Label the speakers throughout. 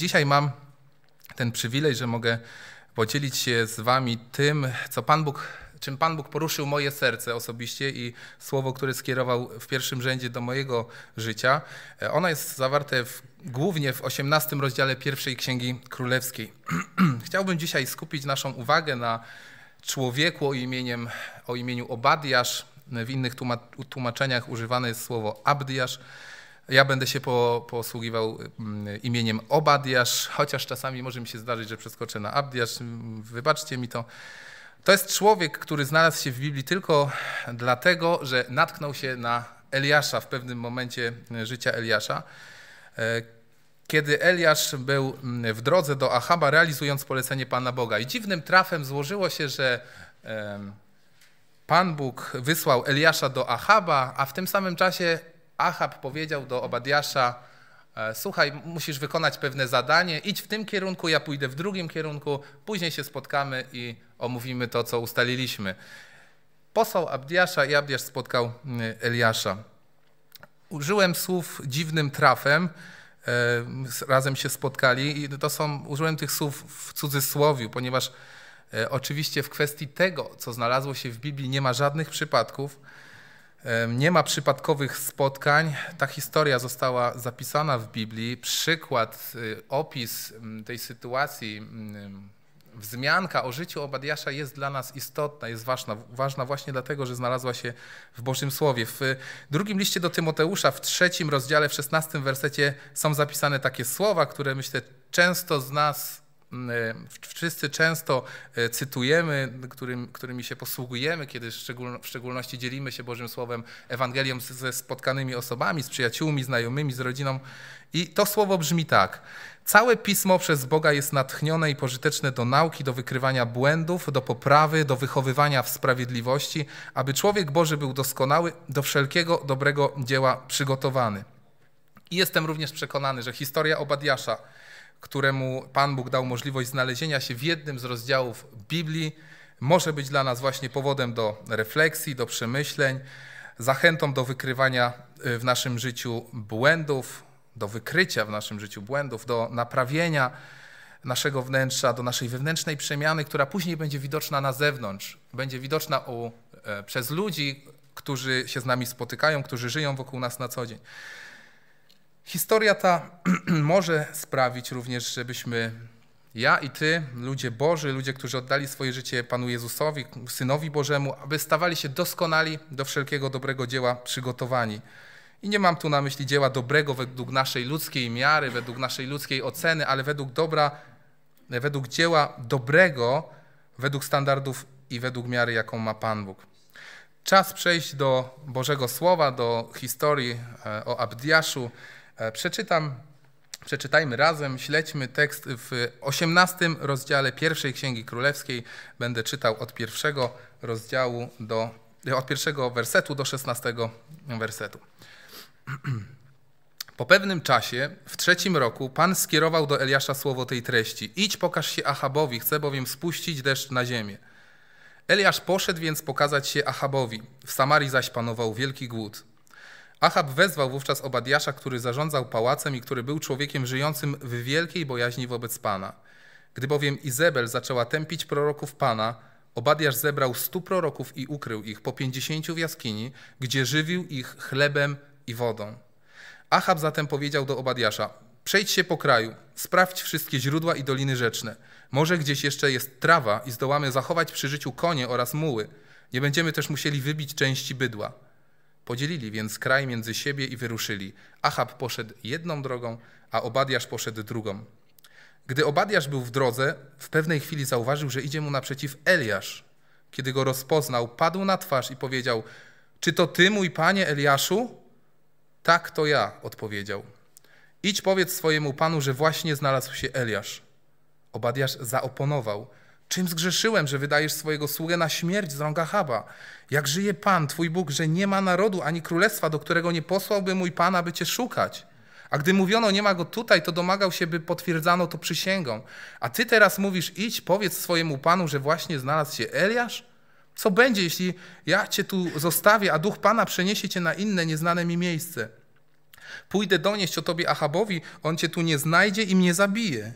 Speaker 1: Dzisiaj mam ten przywilej, że mogę podzielić się z wami tym, co Pan Bóg, czym Pan Bóg poruszył moje serce osobiście i słowo, które skierował w pierwszym rzędzie do mojego życia. Ono jest zawarte w, głównie w 18 rozdziale pierwszej Księgi Królewskiej. Chciałbym dzisiaj skupić naszą uwagę na człowieku o, imieniem, o imieniu Obadiasz. W innych tłumaczeniach używane jest słowo Abdiasz. Ja będę się po, posługiwał mm, imieniem Obadiasz, chociaż czasami może mi się zdarzyć, że przeskoczę na Abdiasz. Wybaczcie mi to. To jest człowiek, który znalazł się w Biblii tylko dlatego, że natknął się na Eliasza w pewnym momencie życia Eliasza. E, kiedy Eliasz był mm, w drodze do Achaba, realizując polecenie Pana Boga. I dziwnym trafem złożyło się, że Pan Bóg wysłał Eliasza do Achaba, a w tym samym czasie Ahab powiedział do Obadiasza, e, słuchaj, musisz wykonać pewne zadanie, idź w tym kierunku, ja pójdę w drugim kierunku, później się spotkamy i omówimy to, co ustaliliśmy. Posłał Abdiasza i Abdiasz spotkał mm, Eliasza. Użyłem słów dziwnym trafem, e, razem się spotkali i to są, użyłem tych słów w cudzysłowiu, ponieważ e, oczywiście w kwestii tego, co znalazło się w Biblii, nie ma żadnych przypadków, nie ma przypadkowych spotkań. Ta historia została zapisana w Biblii. Przykład, y, opis tej sytuacji, wzmianka o życiu Obadiasza jest dla nas istotna, jest ważna, ważna właśnie dlatego, że znalazła się w Bożym Słowie. W y, drugim liście do Tymoteusza, w trzecim rozdziale, w szesnastym wersecie są zapisane takie słowa, które myślę często z nas wszyscy często e, cytujemy, którym, którymi się posługujemy, kiedy w szczególności dzielimy się Bożym Słowem, Ewangelią ze spotkanymi osobami, z przyjaciółmi, znajomymi, z rodziną. I to słowo brzmi tak. Całe pismo przez Boga jest natchnione i pożyteczne do nauki, do wykrywania błędów, do poprawy, do wychowywania w sprawiedliwości, aby człowiek Boży był doskonały, do wszelkiego dobrego dzieła przygotowany. I jestem również przekonany, że historia Obadiasza, któremu Pan Bóg dał możliwość znalezienia się w jednym z rozdziałów Biblii, może być dla nas właśnie powodem do refleksji, do przemyśleń, zachętą do wykrywania y, w naszym życiu błędów, do wykrycia w naszym życiu błędów, do naprawienia naszego wnętrza, do naszej wewnętrznej przemiany, która później będzie widoczna na zewnątrz, będzie widoczna u, e, przez ludzi, którzy się z nami spotykają, którzy żyją wokół nas na co dzień. Historia ta może sprawić również, żebyśmy ja i ty, ludzie Boży, ludzie, którzy oddali swoje życie Panu Jezusowi, Synowi Bożemu, aby stawali się doskonali do wszelkiego dobrego dzieła przygotowani. I nie mam tu na myśli dzieła dobrego według naszej ludzkiej miary, według naszej ludzkiej oceny, ale według dobra, według dzieła dobrego, według standardów i według miary, jaką ma Pan Bóg. Czas przejść do Bożego Słowa, do historii e, o Abdiaszu. E, przeczytam, przeczytajmy razem, śledźmy tekst w 18 rozdziale pierwszej Księgi Królewskiej. Będę czytał od pierwszego rozdziału do, e, od pierwszego wersetu do 16 wersetu. Po pewnym czasie, w trzecim roku, Pan skierował do Eliasza słowo tej treści: Idź, pokaż się Achabowi, chcę bowiem spuścić deszcz na ziemię. Eliasz poszedł więc pokazać się Achabowi. W Samarii zaś panował wielki głód. Achab wezwał wówczas Obadiasza, który zarządzał pałacem i który był człowiekiem żyjącym w wielkiej bojaźni wobec Pana. Gdy bowiem Izabel zaczęła tępić proroków Pana, Obadiasz zebrał stu proroków i ukrył ich po pięćdziesięciu w jaskini, gdzie żywił ich chlebem i wodą. Achab zatem powiedział do Obadiasza, przejdź się po kraju, sprawdź wszystkie źródła i doliny rzeczne. Może gdzieś jeszcze jest trawa i zdołamy zachować przy życiu konie oraz muły. Nie będziemy też musieli wybić części bydła. Podzielili więc kraj między siebie i wyruszyli. Ahab poszedł jedną drogą, a Obadiasz poszedł drugą. Gdy Obadiasz był w drodze, w pewnej chwili zauważył, że idzie mu naprzeciw Eliasz. Kiedy go rozpoznał, padł na twarz i powiedział: Czy to ty, mój panie Eliaszu? Tak to ja, odpowiedział. Idź powiedz swojemu panu, że właśnie znalazł się Eliasz. Obadiasz zaoponował. Czym zgrzeszyłem, że wydajesz swojego sługę na śmierć z rąk Ahaba? Jak żyje Pan, Twój Bóg, że nie ma narodu ani królestwa, do którego nie posłałby mój Pan, aby Cię szukać? A gdy mówiono, nie ma go tutaj, to domagał się, by potwierdzano to przysięgą. A Ty teraz mówisz, idź, powiedz swojemu Panu, że właśnie znalazł się Eliasz? Co będzie, jeśli ja Cię tu zostawię, a Duch Pana przeniesie Cię na inne, nieznane mi miejsce? Pójdę donieść o Tobie Ahabowi, on Cię tu nie znajdzie i mnie zabije.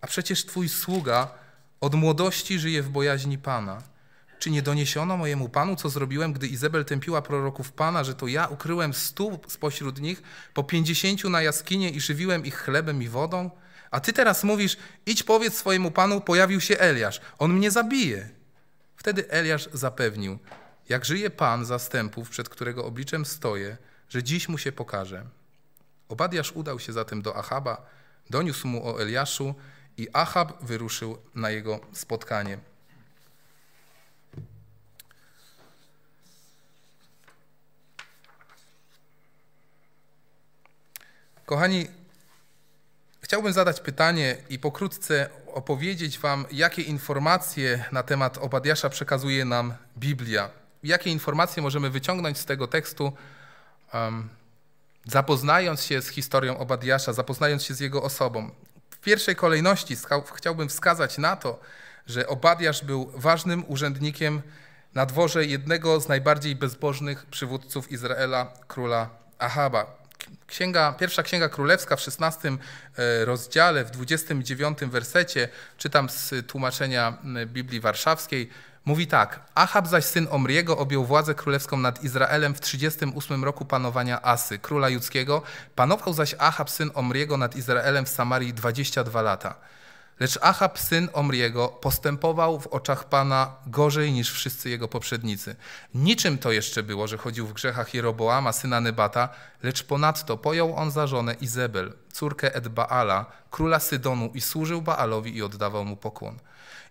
Speaker 1: A przecież Twój sługa od młodości żyję w bojaźni Pana. Czy nie doniesiono mojemu Panu, co zrobiłem, gdy Izabel tępiła proroków Pana, że to ja ukryłem stu spośród nich, po pięćdziesięciu na jaskinie i żywiłem ich chlebem i wodą? A ty teraz mówisz, idź powiedz swojemu Panu, pojawił się Eliasz, on mnie zabije. Wtedy Eliasz zapewnił, jak żyje Pan zastępów, przed którego obliczem stoję, że dziś mu się pokaże. Obadiasz udał się zatem do Achaba, doniósł mu o Eliaszu i Achab wyruszył na jego spotkanie. Kochani, chciałbym zadać pytanie i pokrótce opowiedzieć Wam, jakie informacje na temat Obadiasza przekazuje nam Biblia. Jakie informacje możemy wyciągnąć z tego tekstu, um, zapoznając się z historią Obadiasza, zapoznając się z jego osobą. W pierwszej kolejności chciałbym wskazać na to, że Obadiasz był ważnym urzędnikiem na dworze jednego z najbardziej bezbożnych przywódców Izraela, króla Ahaba. Księga, pierwsza Księga Królewska w 16 e, rozdziale, w 29 wersecie, czytam z tłumaczenia Biblii Warszawskiej, Mówi tak: Achab zaś syn Omriego objął władzę królewską nad Izraelem w 38 roku panowania Asy, króla judzkiego. Panował zaś Achab syn Omriego nad Izraelem w Samarii 22 lata. Lecz Achab syn Omriego postępował w oczach Pana gorzej niż wszyscy jego poprzednicy. Niczym to jeszcze było, że chodził w grzechach Jeroboama, syna Nebata, lecz ponadto pojął on za żonę Izebel, córkę Edbaala, króla Sydonu i służył Baalowi i oddawał mu pokłon.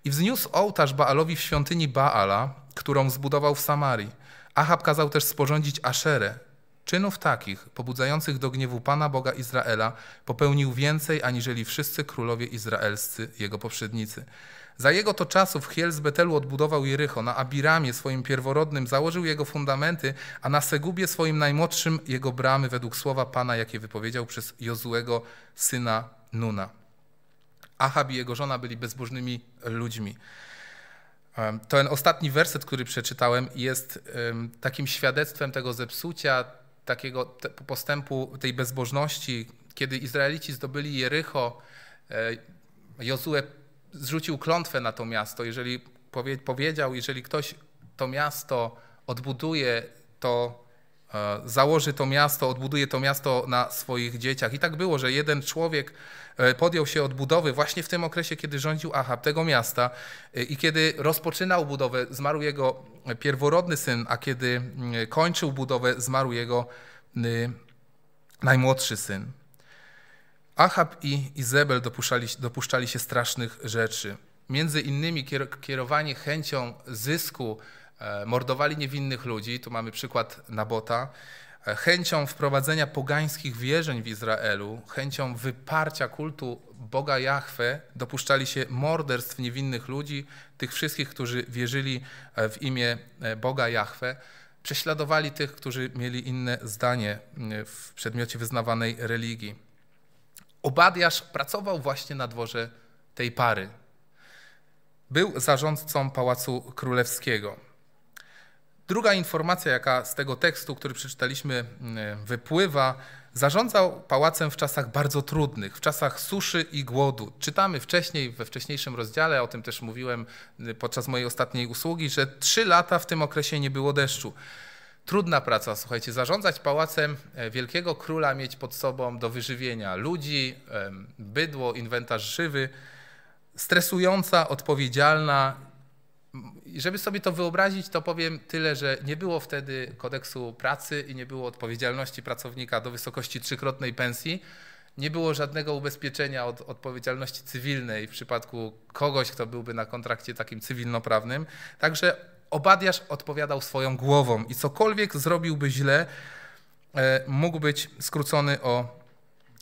Speaker 1: I wzniósł ołtarz Baalowi w świątyni Baala, którą zbudował w Samarii. Achab kazał też sporządzić Aszerę. Czynów takich, pobudzających do gniewu Pana Boga Izraela, popełnił więcej aniżeli wszyscy królowie izraelscy, jego poprzednicy. Za jego to czasów Hiel z Betelu odbudował Jericho, na Abiramie swoim pierworodnym założył jego fundamenty, a na Segubie swoim najmłodszym jego bramy według słowa Pana, jakie wypowiedział przez Jozuego syna Nuna. Ahab i jego żona byli bezbożnymi ludźmi. Ten ostatni werset, który przeczytałem, jest takim świadectwem tego zepsucia, takiego postępu tej bezbożności. Kiedy Izraelici zdobyli Jericho, e, Jozue zrzucił klątwę na to miasto. Jeżeli powiedział, jeżeli ktoś to miasto odbuduje, to E, założy to miasto, odbuduje to miasto na swoich dzieciach. I tak było, że jeden człowiek e, podjął się odbudowy właśnie w tym okresie, kiedy rządził Achab tego miasta e, i kiedy rozpoczynał budowę, zmarł jego pierworodny syn, a kiedy mm, kończył budowę, zmarł jego najmłodszy syn. Achab i Izabel dopuszczali, dopuszczali się strasznych rzeczy. Między innymi kierowanie chęcią zysku, E, mordowali niewinnych ludzi, tu mamy przykład Nabota, e, chęcią wprowadzenia pogańskich wierzeń w Izraelu, chęcią wyparcia kultu Boga Jahwe, dopuszczali się morderstw niewinnych ludzi, tych wszystkich, którzy wierzyli e, w imię Boga Jahwe. Prześladowali tych, którzy mieli inne zdanie mm, w przedmiocie wyznawanej religii. Obadiasz pracował właśnie na dworze tej pary. Był zarządcą pałacu królewskiego. Druga informacja, jaka z tego tekstu, który przeczytaliśmy, wypływa, zarządzał pałacem w czasach bardzo trudnych, w czasach suszy i głodu. Czytamy wcześniej, we wcześniejszym rozdziale, o tym też mówiłem y, podczas mojej ostatniej usługi, że trzy lata w tym okresie nie było deszczu. Trudna praca, słuchajcie, zarządzać pałacem e, wielkiego króla, mieć pod sobą do wyżywienia ludzi, bydło, inwentarz żywy, stresująca, odpowiedzialna żeby sobie to wyobrazić, to powiem tyle, że nie było wtedy kodeksu pracy i nie było odpowiedzialności pracownika do wysokości trzykrotnej pensji. Nie było żadnego ubezpieczenia od odpowiedzialności cywilnej w przypadku kogoś, kto byłby na kontrakcie takim cywilnoprawnym. Także Obadiasz odpowiadał swoją głową i cokolwiek zrobiłby źle, e, mógł być skrócony o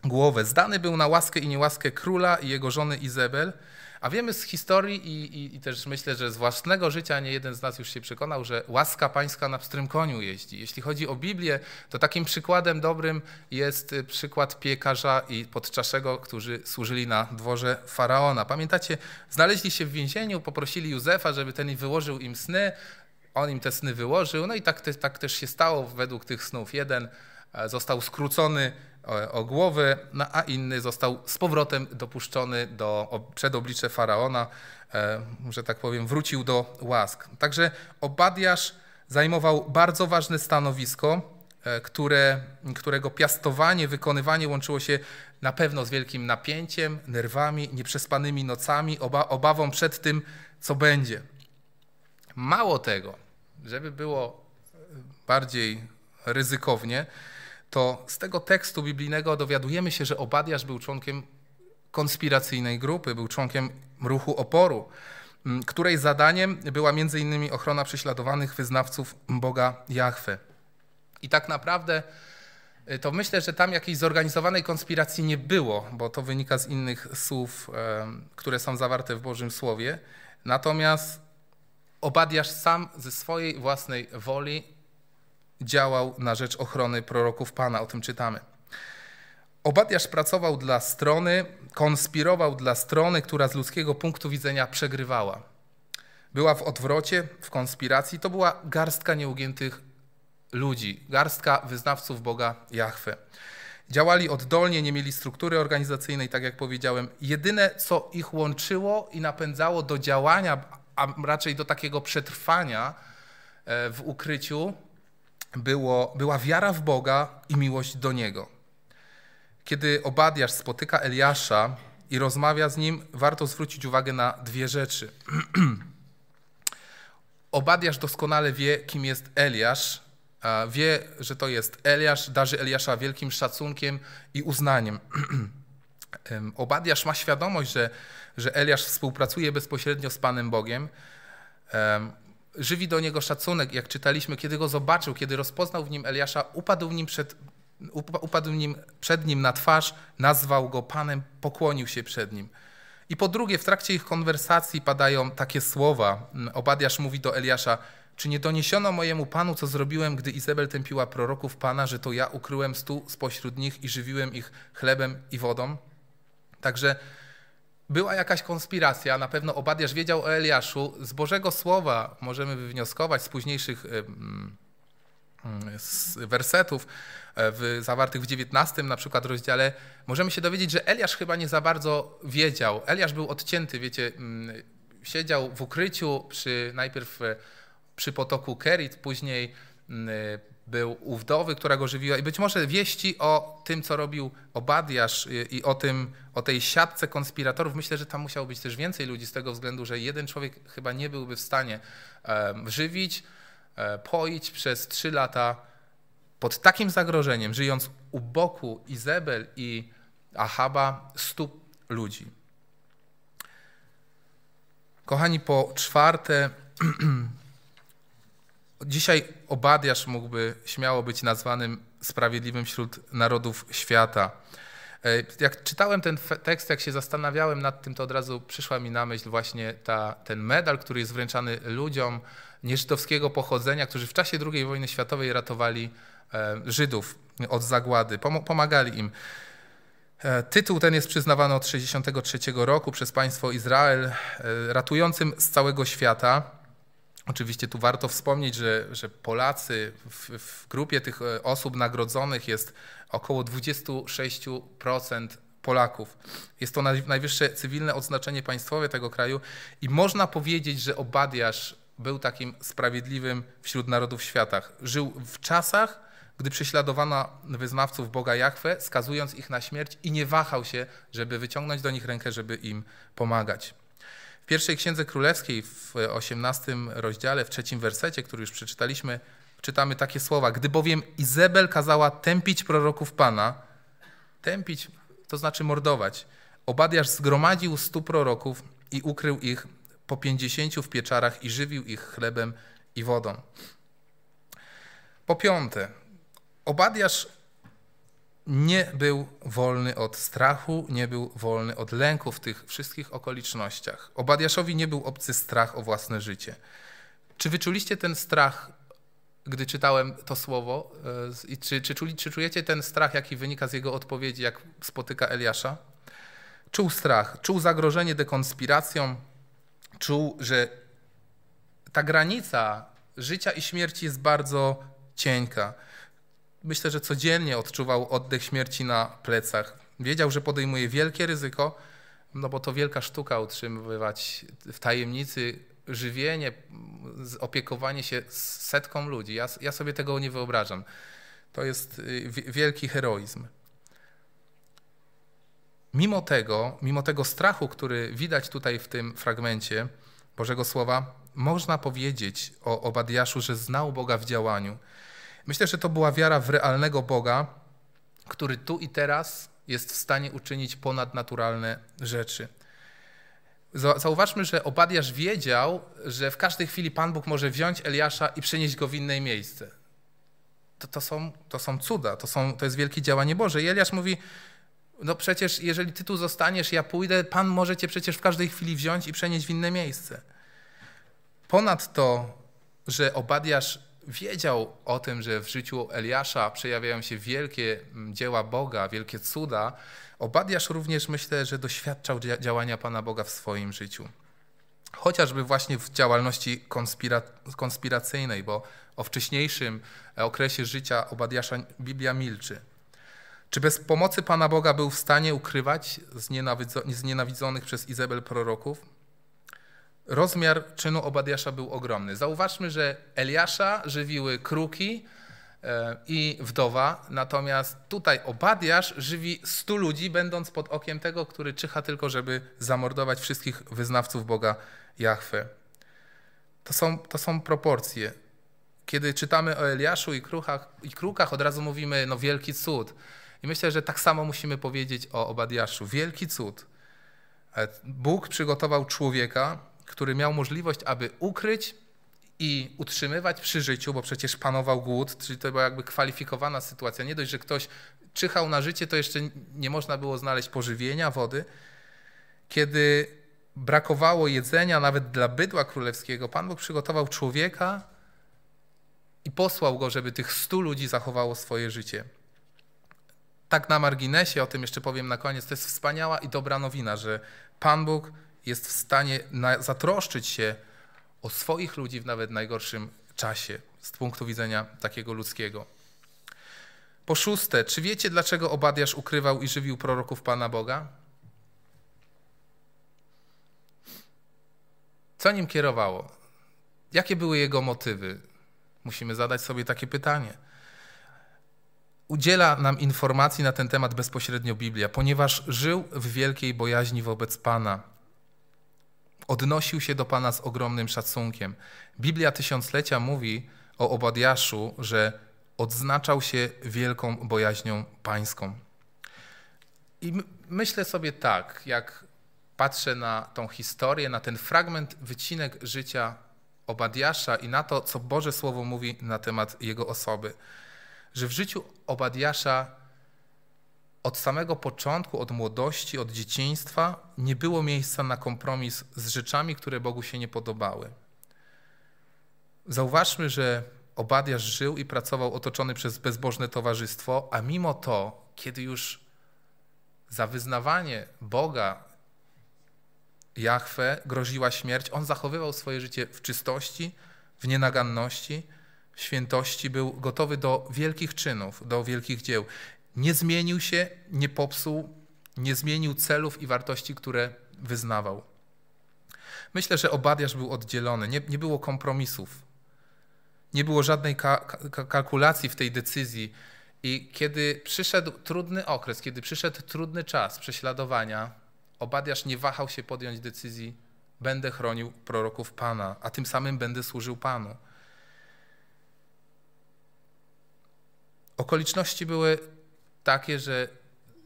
Speaker 1: głowę. Zdany był na łaskę i niełaskę króla i jego żony Izabel. A wiemy z historii i, i, i, też myślę, że z własnego życia nie jeden z nas już się przekonał, że łaska pańska na pstrym koniu jeździ. Jeśli chodzi o Biblię, to takim przykładem dobrym jest y, przykład piekarza i podczaszego, którzy służyli na dworze faraona. Pamiętacie, znaleźli się w więzieniu, poprosili Józefa, żeby ten wyłożył im sny. On im te sny wyłożył, no i tak, te, tak też się stało według tych snów. Jeden e, został skrócony o głowy, no a inny został z powrotem dopuszczony do, przed oblicze faraona, e, że tak powiem, wrócił do łask. Także Obadiasz zajmował bardzo ważne stanowisko, e, które, którego piastowanie, wykonywanie łączyło się na pewno z wielkim napięciem, nerwami, nieprzespanymi nocami, oba, obawą przed tym, co będzie. Mało tego, żeby było bardziej ryzykownie, to z tego tekstu biblijnego dowiadujemy się, że Obadiasz był członkiem konspiracyjnej grupy, był członkiem ruchu oporu, której zadaniem była m.in. ochrona prześladowanych wyznawców Boga Jahwe. I tak naprawdę y, to myślę, że tam jakiejś zorganizowanej konspiracji nie było, bo to wynika z innych słów, które są zawarte w Bożym Słowie. Natomiast Obadiasz sam ze swojej własnej woli działał na rzecz ochrony proroków Pana, o tym czytamy. Obadiasz pracował dla strony, konspirował dla strony, która z ludzkiego punktu widzenia przegrywała. Była w odwrocie, w konspiracji. To była garstka nieugiętych ludzi, garstka wyznawców Boga Jahwe. Działali oddolnie, nie mieli struktury organizacyjnej, tak jak powiedziałem. Jedyne, co ich łączyło i napędzało do działania, a raczej do takiego przetrwania e, w ukryciu, było, była wiara w Boga i miłość do Niego. Kiedy Obadiasz spotyka Eliasza i rozmawia z nim, warto zwrócić uwagę na dwie rzeczy. Obadiasz doskonale wie, kim jest Eliasz, wie, że to jest Eliasz, darzy Eliasza wielkim szacunkiem i uznaniem. Obadiasz ma świadomość, że, że Eliasz współpracuje bezpośrednio z Panem Bogiem, żywi do niego szacunek, jak czytaliśmy, kiedy go zobaczył, kiedy rozpoznał w nim Eliasza, upadł, nim przed, upadł nim, przed nim na twarz, nazwał go Panem, pokłonił się przed nim. I po drugie, w trakcie ich konwersacji padają takie słowa. Obadiasz mówi do Eliasza, czy nie doniesiono mojemu panu, co zrobiłem, gdy Izabel tępiła proroków pana, że to ja ukryłem stół spośród nich i żywiłem ich chlebem i wodą? Także była jakaś konspiracja, na pewno Obadiasz wiedział o Eliaszu. Z Bożego Słowa możemy wywnioskować z późniejszych mm, mm, wersetów e, w, zawartych w 19 na przykład rozdziale, możemy się dowiedzieć, że Eliasz chyba nie za bardzo wiedział. Eliasz był odcięty, wiecie, mm, siedział w ukryciu przy, najpierw e, przy potoku Kerit, później e, był u wdowy, która go żywiła i być może wieści o tym, co robił Obadiasz y, i o tym, o tej siatce konspiratorów, myślę, że tam musiało być też więcej ludzi z tego względu, że jeden człowiek chyba nie byłby w stanie żywić, e, poić przez trzy lata pod takim zagrożeniem, żyjąc u boku Izebel i Ahaba, stu ludzi. Kochani, po czwarte Dzisiaj Obadiasz mógłby śmiało być nazwanym sprawiedliwym wśród narodów świata. E, jak czytałem ten tekst, jak się zastanawiałem nad tym, to od razu przyszła mi na myśl właśnie ta, ten medal, który jest wręczany ludziom nieżydowskiego pochodzenia, którzy w czasie II wojny światowej ratowali e, Żydów od zagłady, pomagali im. E, tytuł ten jest przyznawany od 1963 roku przez państwo Izrael ratującym z całego świata. Oczywiście tu warto wspomnieć, że, że Polacy w, w grupie tych e, osób nagrodzonych jest około 26% Polaków. Jest to najwyższe cywilne odznaczenie państwowe tego kraju i można powiedzieć, że Obadiasz był takim sprawiedliwym wśród narodów świata. Żył w czasach, gdy prześladowano wyznawców Boga Jachwę, skazując ich na śmierć i nie wahał się, żeby wyciągnąć do nich rękę, żeby im pomagać pierwszej Księdze Królewskiej w 18 rozdziale, w trzecim wersecie, który już przeczytaliśmy, czytamy takie słowa. Gdy bowiem Izabel kazała tępić proroków Pana, tępić to znaczy mordować, Obadiasz zgromadził stu proroków i ukrył ich po pięćdziesięciu w pieczarach i żywił ich chlebem i wodą. Po piąte, Obadiasz nie był wolny od strachu, nie był wolny od lęku w tych wszystkich okolicznościach. Obadiaszowi nie był obcy strach o własne życie. Czy wyczuliście ten strach, gdy czytałem to słowo? E, I czy, czy, czy czujecie ten strach, jaki wynika z jego odpowiedzi, jak spotyka Eliasza? Czuł strach, czuł zagrożenie dekonspiracją, czuł, że ta granica życia i śmierci jest bardzo cienka myślę, że codziennie odczuwał oddech śmierci na plecach. Wiedział, że podejmuje wielkie ryzyko, no bo to wielka sztuka utrzymywać w tajemnicy żywienie, opiekowanie się setką ludzi. Ja, ja sobie tego nie wyobrażam. To jest y, wielki heroizm. Mimo tego, mimo tego strachu, który widać tutaj w tym fragmencie Bożego Słowa, można powiedzieć o Obadiaszu, że znał Boga w działaniu. Myślę, że to była wiara w realnego Boga, który tu i teraz jest w stanie uczynić ponadnaturalne rzeczy. Zauważmy, że Obadiasz wiedział, że w każdej chwili Pan Bóg może wziąć Eliasza i przenieść go w inne miejsce. To, to, są, to są cuda, to, są, to jest wielkie działanie Boże. I Eliasz mówi, no przecież jeżeli ty tu zostaniesz, ja pójdę, Pan może cię przecież w każdej chwili wziąć i przenieść w inne miejsce. Ponadto, że Obadiasz wiedział o tym, że w życiu Eliasza przejawiają się wielkie mm, dzieła Boga, wielkie cuda, Obadiasz również myślę, że doświadczał działania Pana Boga w swoim życiu. Chociażby właśnie w działalności konspira konspiracyjnej, bo o wcześniejszym e, okresie życia Obadiasza Biblia milczy. Czy bez pomocy Pana Boga był w stanie ukrywać znienawidzonych przez Izabel proroków? rozmiar czynu Obadiasza był ogromny. Zauważmy, że Eliasza żywiły kruki e, i wdowa, natomiast tutaj Obadiasz żywi stu ludzi, będąc pod okiem tego, który czyha tylko, żeby zamordować wszystkich wyznawców Boga Jahwe. To są, to są proporcje. Kiedy czytamy o Eliaszu i, kruchach, i krukach, od razu mówimy, no wielki cud. I myślę, że tak samo musimy powiedzieć o Obadiaszu. Wielki cud. E, Bóg przygotował człowieka, który miał możliwość, aby ukryć i utrzymywać przy życiu, bo przecież panował głód, czyli to była jakby kwalifikowana sytuacja. Nie dość, że ktoś czyhał na życie, to jeszcze nie można było znaleźć pożywienia, wody. Kiedy brakowało jedzenia nawet dla bydła królewskiego, Pan Bóg przygotował człowieka i posłał go, żeby tych stu ludzi zachowało swoje życie. Tak na marginesie, o tym jeszcze powiem na koniec, to jest wspaniała i dobra nowina, że Pan Bóg jest w stanie na, zatroszczyć się o swoich ludzi w nawet najgorszym czasie z punktu widzenia takiego ludzkiego. Po szóste, czy wiecie, dlaczego Obadiasz ukrywał i żywił proroków Pana Boga? Co nim kierowało? Jakie były jego motywy? Musimy zadać sobie takie pytanie. Udziela nam informacji na ten temat bezpośrednio Biblia, ponieważ żył w wielkiej bojaźni wobec Pana odnosił się do Pana z ogromnym szacunkiem. Biblia Tysiąclecia mówi o Obadiaszu, że odznaczał się wielką bojaźnią pańską. I myślę sobie tak, jak patrzę na tą historię, na ten fragment, wycinek życia Obadiasza i na to, co Boże Słowo mówi na temat jego osoby, że w życiu Obadiasza od samego początku, od młodości, od dzieciństwa nie było miejsca na kompromis z rzeczami, które Bogu się nie podobały. Zauważmy, że Obadiasz żył i pracował otoczony przez bezbożne towarzystwo, a mimo to, kiedy już za wyznawanie Boga Jachwę groziła śmierć, on zachowywał swoje życie w czystości, w nienaganności, w świętości, był gotowy do wielkich czynów, do wielkich dzieł. Nie zmienił się, nie popsuł, nie zmienił celów i wartości, które wyznawał. Myślę, że Obadiasz był oddzielony, nie, nie było kompromisów, nie było żadnej ka kalkulacji w tej decyzji. I kiedy przyszedł trudny okres, kiedy przyszedł trudny czas prześladowania, Obadiasz nie wahał się podjąć decyzji: będę chronił proroków Pana, a tym samym będę służył Panu. Okoliczności były takie, że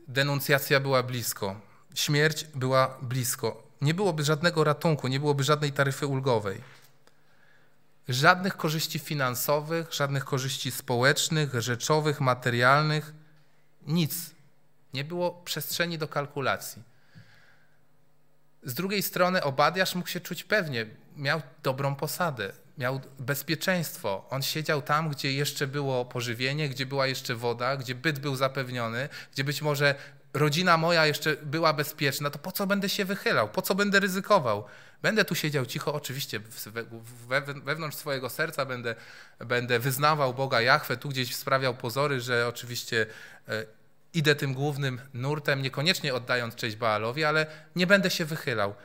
Speaker 1: denuncjacja była blisko, śmierć była blisko. Nie byłoby żadnego ratunku, nie byłoby żadnej taryfy ulgowej. Żadnych korzyści finansowych, żadnych korzyści społecznych, rzeczowych, materialnych, nic. Nie było przestrzeni do kalkulacji. Z drugiej strony Obadiasz mógł się czuć pewnie, miał dobrą posadę miał bezpieczeństwo. On siedział tam, gdzie jeszcze było pożywienie, gdzie była jeszcze woda, gdzie byt był zapewniony, gdzie być może rodzina moja jeszcze była bezpieczna, to po co będę się wychylał? Po co będę ryzykował? Będę tu siedział cicho, oczywiście wewnątrz swojego serca będę, będę wyznawał Boga Jachwę, tu gdzieś sprawiał pozory, że oczywiście e, idę tym głównym nurtem, niekoniecznie oddając cześć Baalowi, ale nie będę się wychylał.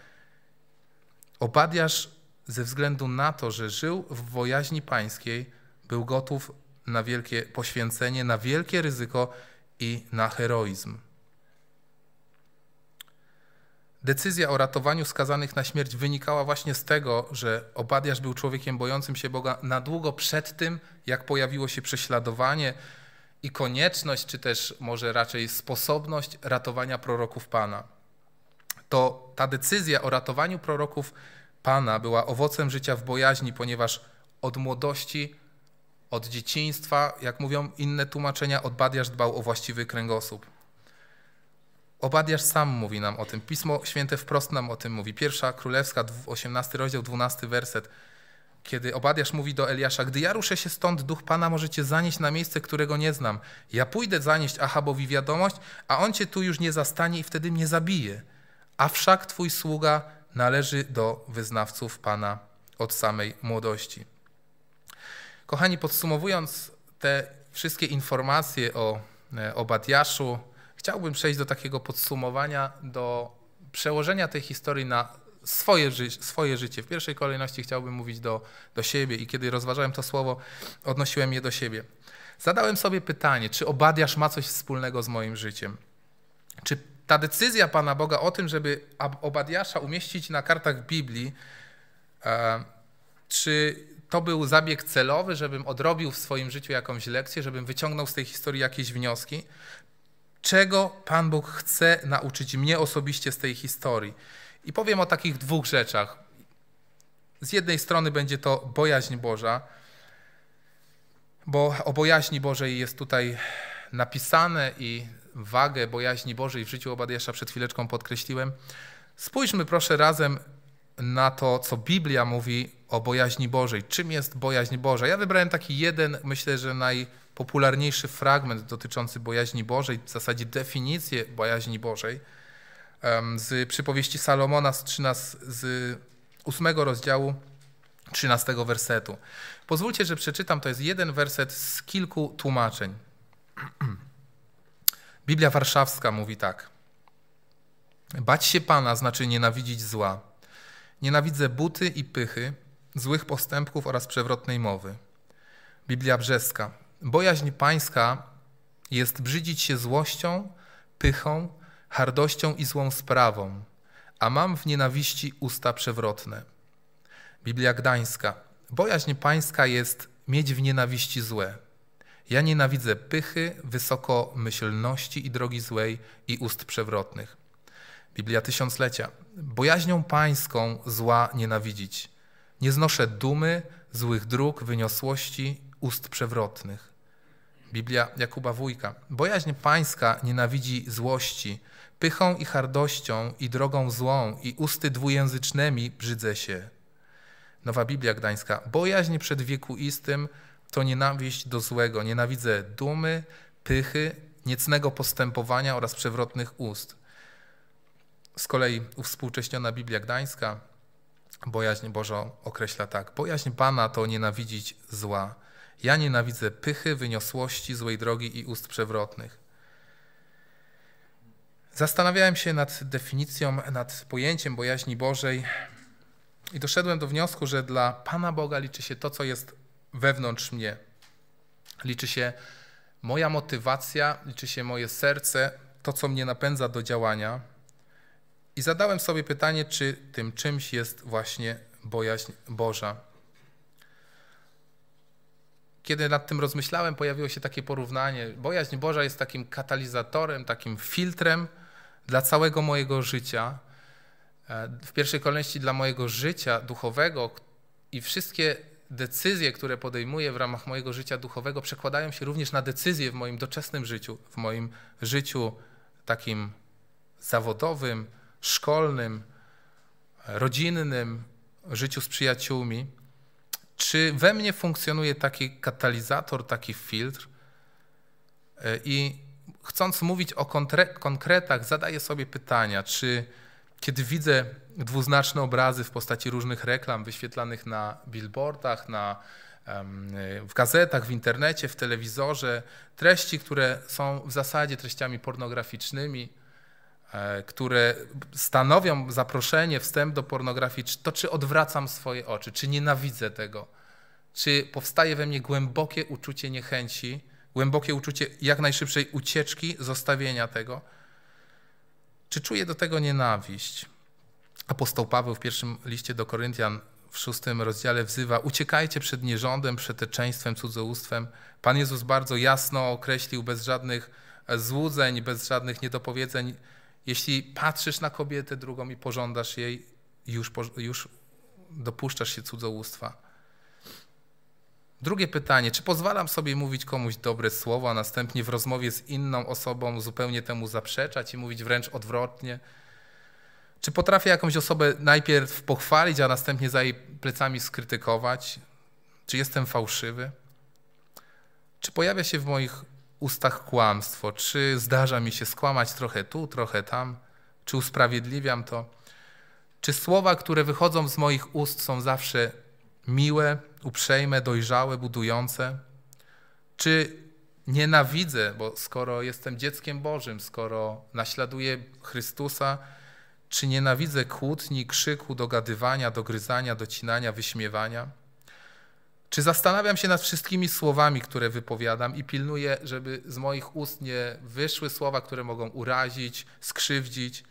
Speaker 1: Obadiasz ze względu na to, że żył w wojaźni pańskiej, był gotów na wielkie poświęcenie, na wielkie ryzyko i na heroizm. Decyzja o ratowaniu skazanych na śmierć wynikała właśnie z tego, że Obadiasz był człowiekiem bojącym się Boga na długo przed tym, jak pojawiło się prześladowanie i konieczność, czy też może raczej sposobność ratowania proroków Pana. To ta decyzja o ratowaniu proroków Pana była owocem życia w bojaźni, ponieważ od młodości, od dzieciństwa, jak mówią inne tłumaczenia, Obadiasz dbał o właściwy kręgosłup. Obadiasz sam mówi nam o tym. Pismo Święte wprost nam o tym mówi. Pierwsza Królewska, 18 rozdział, 12 werset. Kiedy Obadiasz mówi do Eliasza, gdy ja ruszę się stąd, duch Pana może cię zanieść na miejsce, którego nie znam. Ja pójdę zanieść Achabowi wiadomość, a on cię tu już nie zastanie i wtedy mnie zabije. A wszak twój sługa należy do wyznawców Pana od samej młodości. Kochani, podsumowując te wszystkie informacje o e, Obadiaszu, chciałbym przejść do takiego podsumowania, do przełożenia tej historii na swoje, ży swoje życie. W pierwszej kolejności chciałbym mówić do, do siebie i kiedy rozważałem to słowo, odnosiłem je do siebie. Zadałem sobie pytanie, czy Obadiasz ma coś wspólnego z moim życiem? Czy ta decyzja Pana Boga o tym, żeby Obadiasza umieścić na kartach Biblii, e, czy to był zabieg celowy, żebym odrobił w swoim życiu jakąś lekcję, żebym wyciągnął z tej historii jakieś wnioski? Czego Pan Bóg chce nauczyć mnie osobiście z tej historii? I powiem o takich dwóch rzeczach. Z jednej strony będzie to bojaźń Boża, bo o bojaźni Bożej jest tutaj napisane i wagę bojaźni Bożej w życiu Obadiasza przed chwileczką podkreśliłem, spójrzmy proszę razem na to, co Biblia mówi o bojaźni Bożej. Czym jest bojaźń Boża? Ja wybrałem taki jeden, myślę, że najpopularniejszy fragment dotyczący bojaźni Bożej, w zasadzie definicję bojaźni Bożej z przypowieści Salomona z, 13, z 8 rozdziału 13 wersetu. Pozwólcie, że przeczytam, to jest jeden werset z kilku tłumaczeń. Biblia Warszawska mówi tak. Bać się Pana znaczy nienawidzić zła. Nienawidzę buty i pychy, złych postępków oraz przewrotnej mowy. Biblia Brzeska. Bojaźń pańska jest brzydzić się złością, pychą, hardością i złą sprawą, a mam w nienawiści usta przewrotne. Biblia Gdańska. Bojaźń pańska jest mieć w nienawiści złe. Ja nienawidzę pychy, wysokomyślności i drogi złej i ust przewrotnych. Biblia Tysiąclecia. Bojaźnią pańską zła nienawidzić. Nie znoszę dumy, złych dróg, wyniosłości, ust przewrotnych. Biblia Jakuba Wójka. Bojaźń pańska nienawidzi złości, pychą i hardością i drogą złą i usty dwujęzycznymi brzydzę się. Nowa Biblia Gdańska. Bojaźń przed wiekuistym istym to nienawiść do złego. Nienawidzę dumy, pychy, niecnego postępowania oraz przewrotnych ust. Z kolei uwspółcześniona Biblia Gdańska bojaźń Bożą określa tak. Bojaźń Pana to nienawidzić zła. Ja nienawidzę pychy, wyniosłości, złej drogi i ust przewrotnych. Zastanawiałem się nad definicją, nad pojęciem bojaźni Bożej i doszedłem do wniosku, że dla Pana Boga liczy się to, co jest wewnątrz mnie. Liczy się moja motywacja, liczy się moje serce, to, co mnie napędza do działania. I zadałem sobie pytanie, czy tym czymś jest właśnie bojaźń Boża. Kiedy nad tym rozmyślałem, pojawiło się takie porównanie. Bojaźń Boża jest takim katalizatorem, takim filtrem dla całego mojego życia. E, w pierwszej kolejności dla mojego życia duchowego i wszystkie decyzje, które podejmuję w ramach mojego życia duchowego, przekładają się również na decyzje w moim doczesnym życiu, w moim życiu takim zawodowym, szkolnym, rodzinnym, życiu z przyjaciółmi. Czy we mnie funkcjonuje taki katalizator, taki filtr? E, I chcąc mówić o konkretach, zadaję sobie pytania, czy kiedy widzę dwuznaczne obrazy w postaci różnych reklam wyświetlanych na billboardach, na, w gazetach, w internecie, w telewizorze, treści, które są w zasadzie treściami pornograficznymi, e, które stanowią zaproszenie, wstęp do pornografii, to czy odwracam swoje oczy, czy nienawidzę tego, czy powstaje we mnie głębokie uczucie niechęci, głębokie uczucie jak najszybszej ucieczki, zostawienia tego czy czuję do tego nienawiść? Apostoł Paweł w pierwszym liście do Koryntian w szóstym rozdziale wzywa: Uciekajcie przed nierządem, przeteczeństwem, cudzołóstwem. Pan Jezus bardzo jasno określił, bez żadnych złudzeń, bez żadnych niedopowiedzeń. Jeśli patrzysz na kobietę drugą i pożądasz jej, już, już dopuszczasz się cudzołóstwa. Drugie pytanie, czy pozwalam sobie mówić komuś dobre słowa, a następnie w rozmowie z inną osobą zupełnie temu zaprzeczać i mówić wręcz odwrotnie? Czy potrafię jakąś osobę najpierw pochwalić, a następnie za jej plecami skrytykować? Czy jestem fałszywy? Czy pojawia się w moich ustach kłamstwo? Czy zdarza mi się skłamać trochę tu, trochę tam? Czy usprawiedliwiam to? Czy słowa, które wychodzą z moich ust, są zawsze miłe, uprzejme, dojrzałe, budujące? Czy nienawidzę, bo skoro jestem dzieckiem Bożym, skoro naśladuję Chrystusa, czy nienawidzę kłótni, krzyku, dogadywania, dogryzania, docinania, wyśmiewania? Czy zastanawiam się nad wszystkimi słowami, które wypowiadam i pilnuję, żeby z moich ust nie wyszły słowa, które mogą urazić, skrzywdzić?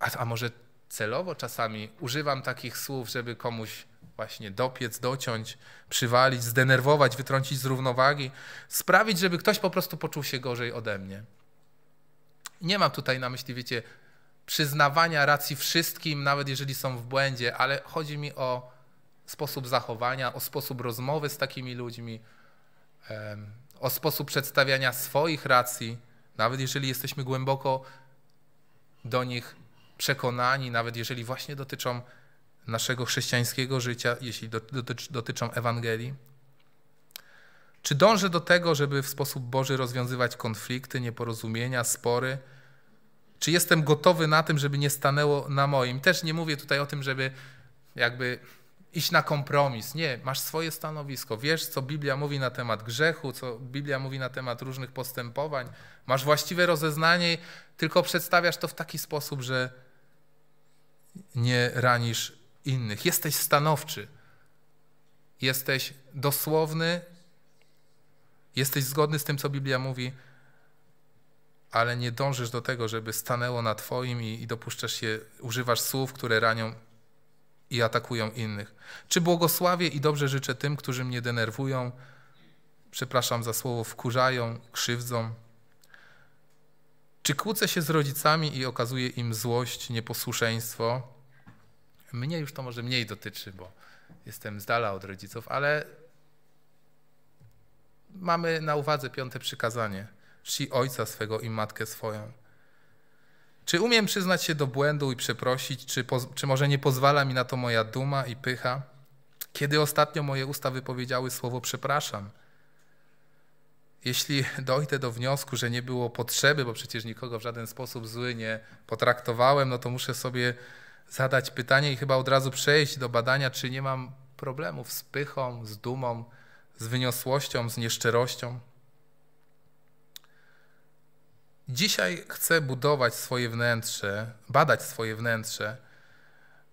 Speaker 1: A, a może celowo czasami używam takich słów, żeby komuś właśnie dopiec, dociąć, przywalić, zdenerwować, wytrącić z równowagi, sprawić, żeby ktoś po prostu poczuł się gorzej ode mnie. Nie mam tutaj na myśli, wiecie, przyznawania racji wszystkim, nawet jeżeli są w błędzie, ale chodzi mi o sposób zachowania, o sposób rozmowy z takimi ludźmi, o sposób przedstawiania swoich racji, nawet jeżeli jesteśmy głęboko do nich przekonani, nawet jeżeli właśnie dotyczą naszego chrześcijańskiego życia, jeśli dotyczą Ewangelii? Czy dążę do tego, żeby w sposób Boży rozwiązywać konflikty, nieporozumienia, spory? Czy jestem gotowy na tym, żeby nie stanęło na moim? Też nie mówię tutaj o tym, żeby jakby iść na kompromis. Nie, masz swoje stanowisko. Wiesz, co Biblia mówi na temat grzechu, co Biblia mówi na temat różnych postępowań. Masz właściwe rozeznanie, tylko przedstawiasz to w taki sposób, że nie ranisz innych. Jesteś stanowczy, jesteś dosłowny, jesteś zgodny z tym, co Biblia mówi, ale nie dążysz do tego, żeby stanęło na Twoim i, i dopuszczasz się, używasz słów, które ranią i atakują innych. Czy błogosławię i dobrze życzę tym, którzy mnie denerwują, przepraszam za słowo, wkurzają, krzywdzą? Czy kłócę się z rodzicami i okazuję im złość, nieposłuszeństwo? Mnie już to może mniej dotyczy, bo jestem z dala od rodziców, ale mamy na uwadze piąte przykazanie. Czci ojca swego i matkę swoją. Czy umiem przyznać się do błędu i przeprosić, czy, czy może nie pozwala mi na to moja duma i pycha? Kiedy ostatnio moje usta wypowiedziały słowo przepraszam? Jeśli dojdę do wniosku, że nie było potrzeby, bo przecież nikogo w żaden sposób zły nie potraktowałem, no to muszę sobie zadać pytanie i chyba od razu przejść do badania, czy nie mam problemów z pychą, z dumą, z wyniosłością, z nieszczerością. Dzisiaj chcę budować swoje wnętrze, badać swoje wnętrze,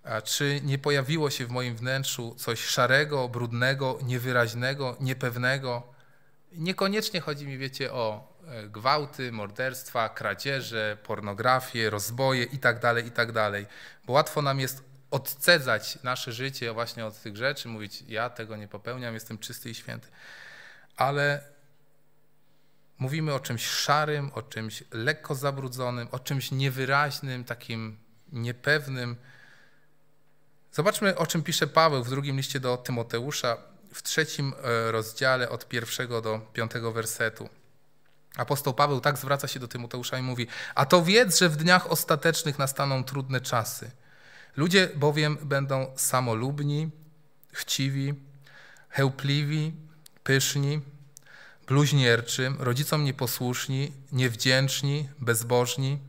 Speaker 1: a czy nie pojawiło się w moim wnętrzu coś szarego, brudnego, niewyraźnego, niepewnego. Niekoniecznie chodzi mi, wiecie, o E, gwałty, morderstwa, kradzieże, pornografie, rozboje itd., tak itd. Tak Bo łatwo nam jest odcedzać nasze życie właśnie od tych rzeczy, mówić ja tego nie popełniam, jestem czysty i święty. Ale mówimy o czymś szarym, o czymś lekko zabrudzonym, o czymś niewyraźnym, takim niepewnym. Zobaczmy, o czym pisze Paweł w drugim liście do Tymoteusza, w trzecim e, rozdziale od pierwszego do piątego wersetu. Apostoł Paweł tak zwraca się do Tymoteusza i mówi: A to wiedz, że w dniach ostatecznych nastaną trudne czasy. Ludzie bowiem będą samolubni, chciwi, chełpliwi, pyszni, bluźnierczy, rodzicom nieposłuszni, niewdzięczni, bezbożni,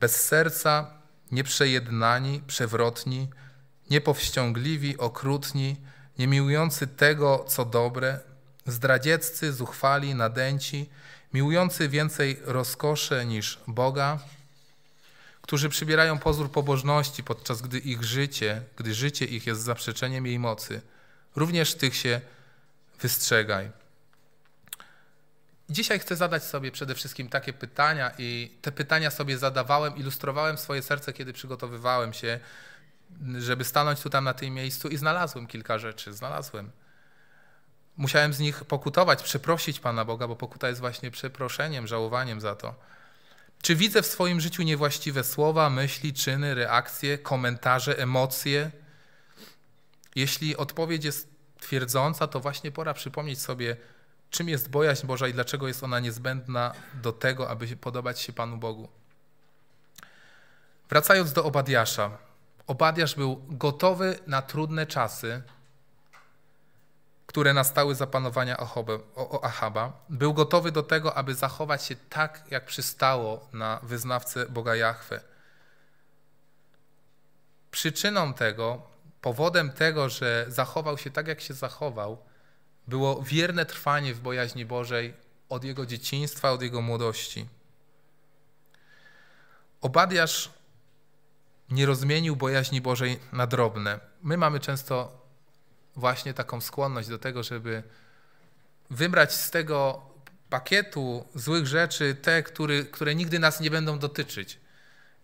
Speaker 1: bez serca, nieprzejednani, przewrotni, niepowściągliwi, okrutni, niemiłujący tego, co dobre, zdradzieccy, zuchwali, nadęci, miłujący więcej rozkosze niż Boga, którzy przybierają pozór pobożności, podczas gdy ich życie, gdy życie ich jest zaprzeczeniem jej mocy. Również tych się wystrzegaj. Dzisiaj chcę zadać sobie przede wszystkim takie pytania, i te pytania sobie zadawałem, ilustrowałem swoje serce, kiedy przygotowywałem się, żeby stanąć tutaj na tym miejscu, i znalazłem kilka rzeczy. Znalazłem musiałem z nich pokutować, przeprosić Pana Boga, bo pokuta jest właśnie przeproszeniem, żałowaniem za to. Czy widzę w swoim życiu niewłaściwe słowa, myśli, czyny, reakcje, komentarze, emocje? Jeśli odpowiedź jest twierdząca, to właśnie pora przypomnieć sobie, czym jest bojaźń Boża i dlaczego jest ona niezbędna do tego, aby podobać się Panu Bogu. Wracając do Obadiasza. Obadiasz był gotowy na trudne czasy, które nastały za panowania Ahaba, był gotowy do tego, aby zachować się tak, jak przystało na wyznawcę Boga Jahwe. Przyczyną tego, powodem tego, że zachował się tak, jak się zachował, było wierne trwanie w bojaźni Bożej od jego dzieciństwa, od jego młodości. Obadiasz nie rozmienił bojaźni Bożej na drobne. My mamy często właśnie taką skłonność do tego, żeby wybrać z tego pakietu złych rzeczy te, który, które nigdy nas nie będą dotyczyć.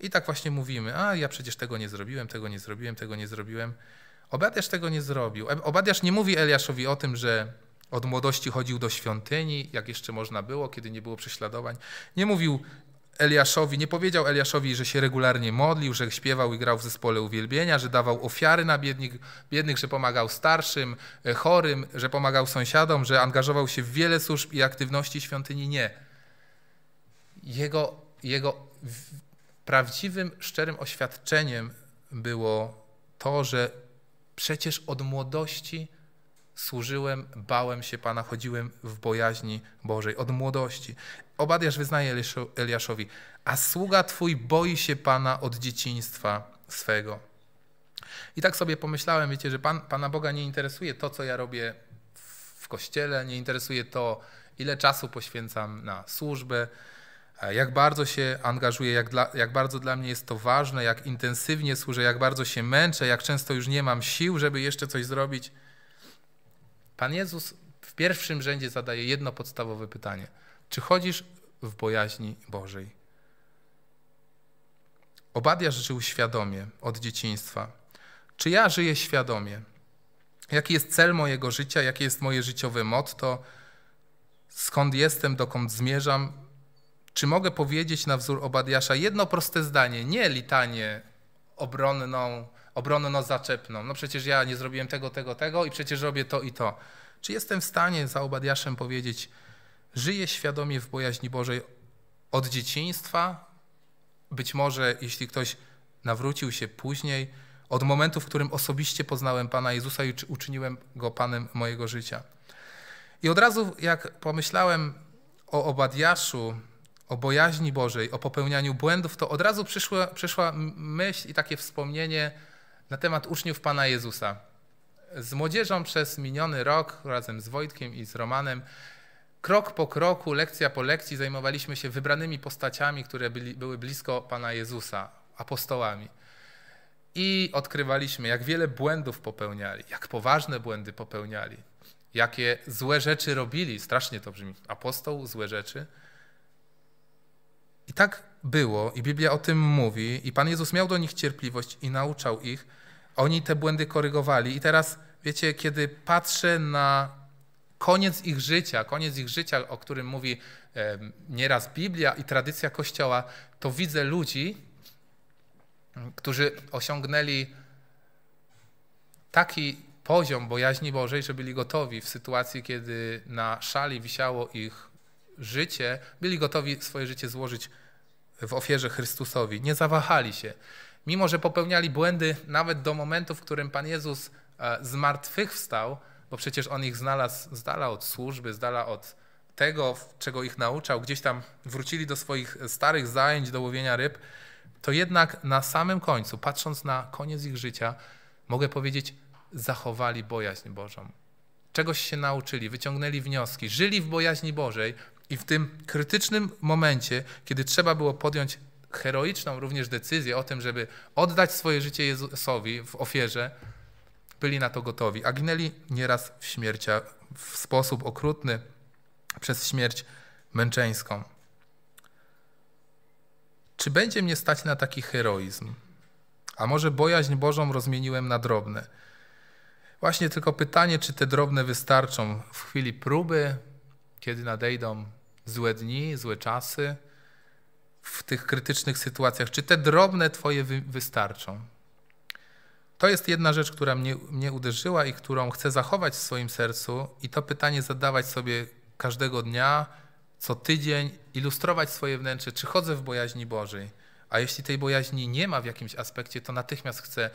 Speaker 1: I tak właśnie mówimy, a ja przecież tego nie zrobiłem, tego nie zrobiłem, tego nie zrobiłem. Obadiasz tego nie zrobił. Obadiasz nie mówi Eliaszowi o tym, że od młodości chodził do świątyni, jak jeszcze można było, kiedy nie było prześladowań. Nie mówił, Eliaszowi, nie powiedział Eliaszowi, że się regularnie modlił, że śpiewał i grał w zespole uwielbienia, że dawał ofiary na biednych, biednych, że pomagał starszym, e, chorym, że pomagał sąsiadom, że angażował się w wiele służb i aktywności świątyni. Nie. Jego, jego prawdziwym, szczerym oświadczeniem było to, że przecież od młodości służyłem, bałem się Pana, chodziłem w bojaźni Bożej od młodości. Obadiasz wyznaje Eliaszowi, a sługa twój boi się Pana od dzieciństwa swego. I tak sobie pomyślałem, wiecie, że Pan, Pana Boga nie interesuje to, co ja robię w kościele, nie interesuje to, ile czasu poświęcam na służbę, jak bardzo się angażuję, jak, dla, jak bardzo dla mnie jest to ważne, jak intensywnie służę, jak bardzo się męczę, jak często już nie mam sił, żeby jeszcze coś zrobić. Pan Jezus w pierwszym rzędzie zadaje jedno podstawowe pytanie – czy chodzisz w bojaźni Bożej? Obadia żył świadomie od dzieciństwa. Czy ja żyję świadomie? Jaki jest cel mojego życia? Jakie jest moje życiowe motto? Skąd jestem, dokąd zmierzam? Czy mogę powiedzieć na wzór Obadiasza jedno proste zdanie, nie litanie obronną, obronno-zaczepną. No przecież ja nie zrobiłem tego, tego, tego i przecież robię to i to. Czy jestem w stanie za Obadiaszem powiedzieć Żyje świadomie w bojaźni Bożej od dzieciństwa. Być może, jeśli ktoś nawrócił się później, od momentu, w którym osobiście poznałem Pana Jezusa i uczyniłem Go Panem mojego życia. I od razu, jak pomyślałem o Obadiaszu, o bojaźni Bożej, o popełnianiu błędów, to od razu przyszła, przyszła myśl i takie wspomnienie na temat uczniów Pana Jezusa. Z młodzieżą przez miniony rok, razem z Wojtkiem i z Romanem, krok po kroku, lekcja po lekcji zajmowaliśmy się wybranymi postaciami, które byli, były blisko Pana Jezusa, apostołami. I odkrywaliśmy, jak wiele błędów popełniali, jak poważne błędy popełniali, jakie złe rzeczy robili. Strasznie to brzmi. Apostoł, złe rzeczy. I tak było, i Biblia o tym mówi, i Pan Jezus miał do nich cierpliwość i nauczał ich. Oni te błędy korygowali. I teraz, wiecie, kiedy patrzę na koniec ich życia, koniec ich życia, o którym mówi nieraz Biblia i tradycja Kościoła, to widzę ludzi, którzy osiągnęli taki poziom bojaźni Bożej, że byli gotowi w sytuacji, kiedy na szali wisiało ich życie, byli gotowi swoje życie złożyć w ofierze Chrystusowi. Nie zawahali się. Mimo, że popełniali błędy nawet do momentu, w którym Pan Jezus e, zmartwychwstał, bo przecież on ich znalazł z dala od służby, z dala od tego, czego ich nauczał, gdzieś tam wrócili do swoich starych zajęć, do łowienia ryb, to jednak na samym końcu, patrząc na koniec ich życia, mogę powiedzieć, zachowali bojaźń Bożą. Czegoś się nauczyli, wyciągnęli wnioski, żyli w bojaźni Bożej i w tym krytycznym momencie, kiedy trzeba było podjąć heroiczną również decyzję o tym, żeby oddać swoje życie Jezusowi w ofierze, byli na to gotowi, a ginęli nieraz w śmierciach w sposób okrutny przez śmierć męczeńską. Czy będzie mnie stać na taki heroizm? A może bojaźń Bożą rozmieniłem na drobne? Właśnie tylko pytanie, czy te drobne wystarczą w chwili próby, kiedy nadejdą złe dni, złe czasy, w tych krytycznych sytuacjach. Czy te drobne Twoje wystarczą? To jest jedna rzecz, która mnie, mnie uderzyła i którą chcę zachować w swoim sercu, i to pytanie zadawać sobie każdego dnia, co tydzień, ilustrować swoje wnętrze, czy chodzę w bojaźni Bożej. A jeśli tej bojaźni nie ma w jakimś aspekcie, to natychmiast chcę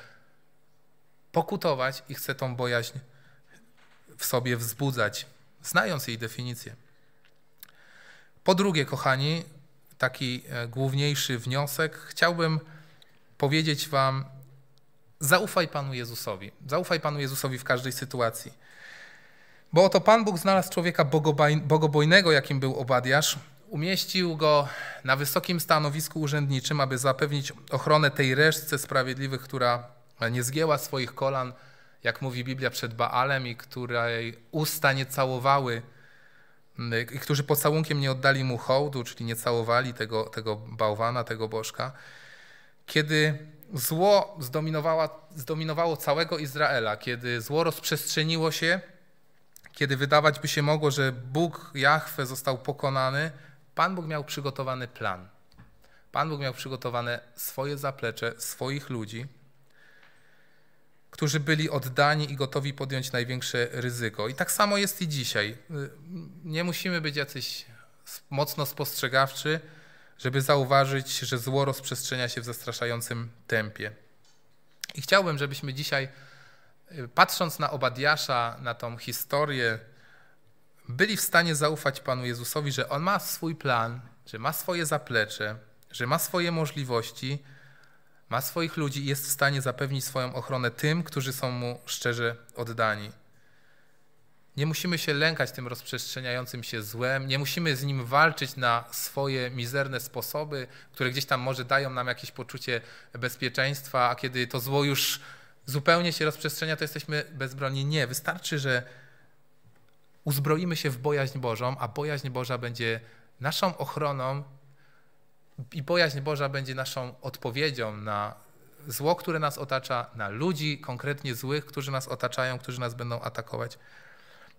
Speaker 1: pokutować i chcę tą bojaźń w sobie wzbudzać, znając jej definicję. Po drugie, kochani, taki e, główniejszy wniosek, chciałbym powiedzieć Wam Zaufaj Panu Jezusowi. Zaufaj Panu Jezusowi w każdej sytuacji. Bo oto Pan Bóg znalazł człowieka bogobojnego, jakim był Obadiasz. Umieścił go na wysokim stanowisku urzędniczym, aby zapewnić ochronę tej reszcie sprawiedliwych, która nie zgięła swoich kolan, jak mówi Biblia, przed Baalem i której usta nie całowały, mm, i którzy pocałunkiem nie oddali mu hołdu, czyli nie całowali tego, tego bałwana, tego bożka. Kiedy zło zdominowało całego Izraela, kiedy zło rozprzestrzeniło się, kiedy wydawać by się mogło, że Bóg Jahwe został pokonany, Pan Bóg miał przygotowany plan. Pan Bóg miał przygotowane swoje zaplecze, swoich ludzi, którzy byli oddani i gotowi podjąć największe ryzyko. I tak samo jest i dzisiaj. Nie musimy być jacyś mocno spostrzegawczy, żeby zauważyć, że zło rozprzestrzenia się w zastraszającym tempie. I chciałbym, żebyśmy dzisiaj, y, patrząc na Obadiasza, na tą historię, byli w stanie zaufać Panu Jezusowi, że On ma swój plan, że ma swoje zaplecze, że ma swoje możliwości, ma swoich ludzi i jest w stanie zapewnić swoją ochronę tym, którzy są Mu szczerze oddani. Nie musimy się lękać tym rozprzestrzeniającym się złem, nie musimy z nim walczyć na swoje mizerne sposoby, które gdzieś tam może dają nam jakieś poczucie bezpieczeństwa, a kiedy to zło już zupełnie się rozprzestrzenia, to jesteśmy bezbronni. Nie, wystarczy, że uzbroimy się w bojaźń Bożą, a bojaźń Boża będzie naszą ochroną i bojaźń Boża będzie naszą odpowiedzią na zło, które nas otacza, na ludzi konkretnie złych, którzy nas otaczają, którzy nas będą atakować.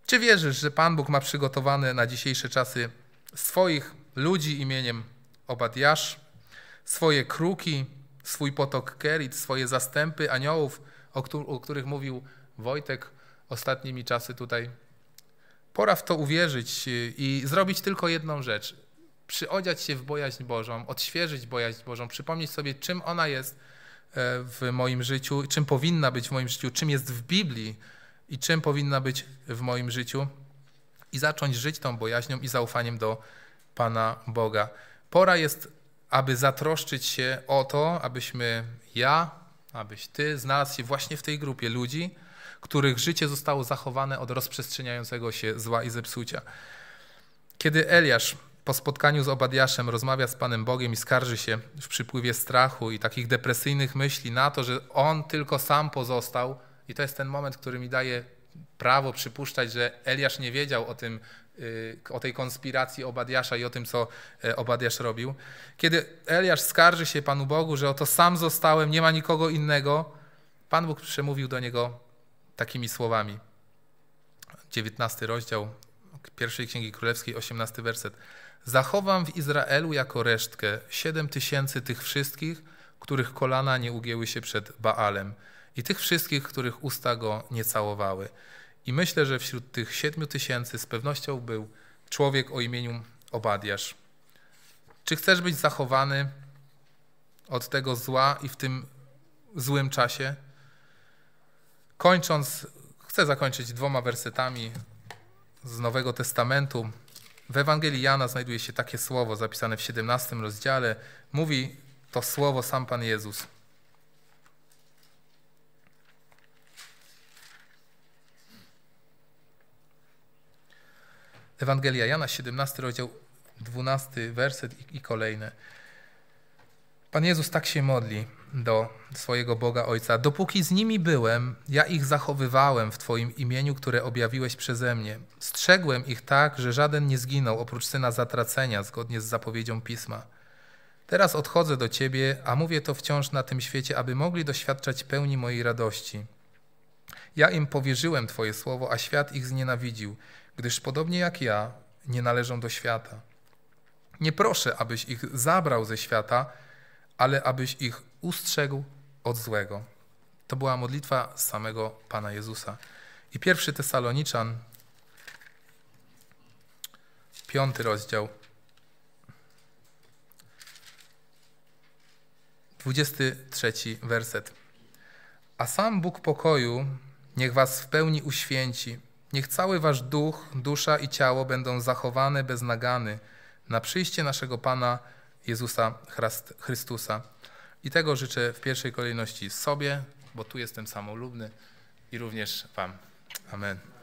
Speaker 1: Czy wierzysz, że Pan Bóg ma przygotowane na dzisiejsze czasy swoich ludzi imieniem Obadiasz, swoje kruki, swój potok Kerit, swoje zastępy aniołów, o, których mówił Wojtek ostatnimi czasy tutaj? Pora w to uwierzyć y, i zrobić tylko jedną rzecz. Przyodziać się w bojaźń Bożą, odświeżyć bojaźń Bożą, przypomnieć sobie, czym ona jest e, w moim życiu, czym powinna być w moim życiu, czym jest w Biblii, i czym powinna być w moim życiu i zacząć żyć tą bojaźnią i zaufaniem do Pana Boga. Pora jest, aby zatroszczyć się o to, abyśmy ja, abyś ty znalazł się właśnie w tej grupie ludzi, których życie zostało zachowane od rozprzestrzeniającego się zła i zepsucia. Kiedy Eliasz po spotkaniu z Obadiaszem rozmawia z Panem Bogiem i skarży się w przypływie strachu i takich depresyjnych myśli na to, że on tylko sam pozostał, i to jest ten moment, który mi daje prawo przypuszczać, że Eliasz nie wiedział o tym, y, o tej konspiracji Obadiasza i o tym, co e, Obadiasz robił. Kiedy Eliasz skarży się Panu Bogu, że oto sam zostałem, nie ma nikogo innego, Pan Bóg przemówił do niego takimi słowami. 19 rozdział pierwszej Księgi Królewskiej, 18 werset. Zachowam w Izraelu jako resztkę siedem tysięcy tych wszystkich, których kolana nie ugięły się przed Baalem i tych wszystkich, których usta go nie całowały. I myślę, że wśród tych siedmiu tysięcy z pewnością był człowiek o imieniu Obadiasz. Czy chcesz być zachowany od tego zła i w tym złym czasie? Kończąc, chcę zakończyć dwoma wersetami z Nowego Testamentu. W Ewangelii Jana znajduje się takie słowo zapisane w 17 rozdziale. Mówi to słowo sam Pan Jezus. Ewangelia Jana, 17 rozdział, 12 werset i, i kolejne. Pan Jezus tak się modli do swojego Boga Ojca. Dopóki z nimi byłem, ja ich zachowywałem w Twoim imieniu, które objawiłeś przeze mnie. Strzegłem ich tak, że żaden nie zginął oprócz syna zatracenia, zgodnie z zapowiedzią pisma. Teraz odchodzę do Ciebie, a mówię to wciąż na tym świecie, aby mogli doświadczać pełni mojej radości. Ja im powierzyłem Twoje słowo, a świat ich znienawidził, gdyż podobnie jak ja nie należą do świata. Nie proszę, abyś ich zabrał ze świata, ale abyś ich ustrzegł od złego. To była modlitwa samego Pana Jezusa. I pierwszy Tesaloniczan, piąty rozdział, dwudziesty trzeci werset. A sam Bóg pokoju niech was w pełni uświęci Niech cały wasz duch, dusza i ciało będą zachowane bez nagany na przyjście naszego Pana Jezusa Chrystusa. I tego życzę w pierwszej kolejności sobie, bo tu jestem samolubny i również Wam. Amen.